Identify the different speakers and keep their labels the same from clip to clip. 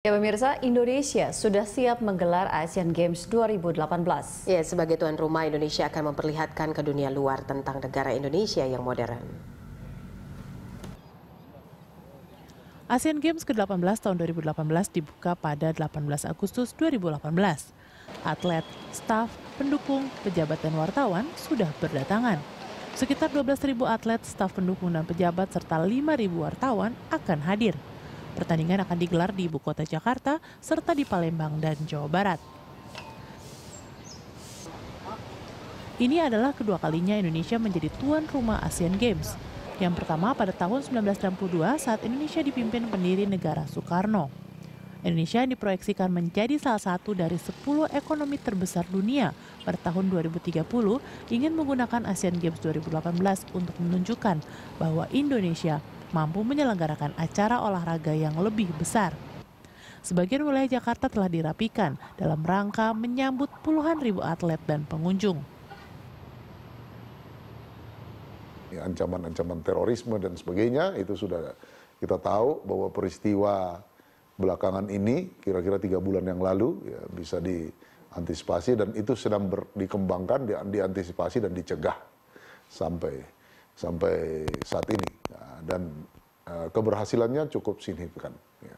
Speaker 1: Ya pemirsa, Indonesia sudah siap menggelar Asian Games 2018. Ya, sebagai tuan rumah Indonesia akan memperlihatkan ke dunia luar tentang negara Indonesia yang modern. Asian Games ke-18 tahun 2018 dibuka pada 18 Agustus 2018. Atlet, staf, pendukung, pejabat dan wartawan sudah berdatangan. Sekitar 12.000 atlet, staf pendukung dan pejabat serta 5.000 wartawan akan hadir. Pertandingan akan digelar di ibu kota Jakarta serta di Palembang dan Jawa Barat. Ini adalah kedua kalinya Indonesia menjadi tuan rumah Asian Games. Yang pertama pada tahun 1962 saat Indonesia dipimpin pendiri negara Soekarno. Indonesia diproyeksikan menjadi salah satu dari 10 ekonomi terbesar dunia pada tahun 2030 ingin menggunakan Asian Games 2018 untuk menunjukkan bahwa Indonesia mampu menyelenggarakan acara olahraga yang lebih besar. Sebagian wilayah Jakarta telah dirapikan dalam rangka menyambut puluhan ribu atlet dan pengunjung.
Speaker 2: Ya, ancaman-ancaman terorisme dan sebagainya itu sudah kita tahu bahwa peristiwa belakangan ini kira-kira tiga bulan yang lalu ya, bisa diantisipasi dan itu sedang ber, dikembangkan, diantisipasi dan dicegah sampai sampai saat ini nah, dan eh, keberhasilannya cukup signifikan. Ya.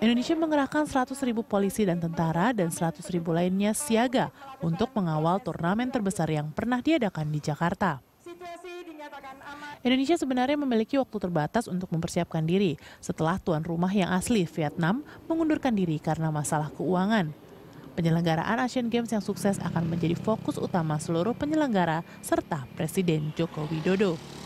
Speaker 1: Indonesia mengerahkan seratus ribu polisi dan tentara dan seratus ribu lainnya siaga untuk mengawal turnamen terbesar yang pernah diadakan di Jakarta. Indonesia sebenarnya memiliki waktu terbatas untuk mempersiapkan diri setelah tuan rumah yang asli Vietnam mengundurkan diri karena masalah keuangan. Penyelenggaraan Asian Games yang sukses akan menjadi fokus utama seluruh penyelenggara serta Presiden Joko Widodo.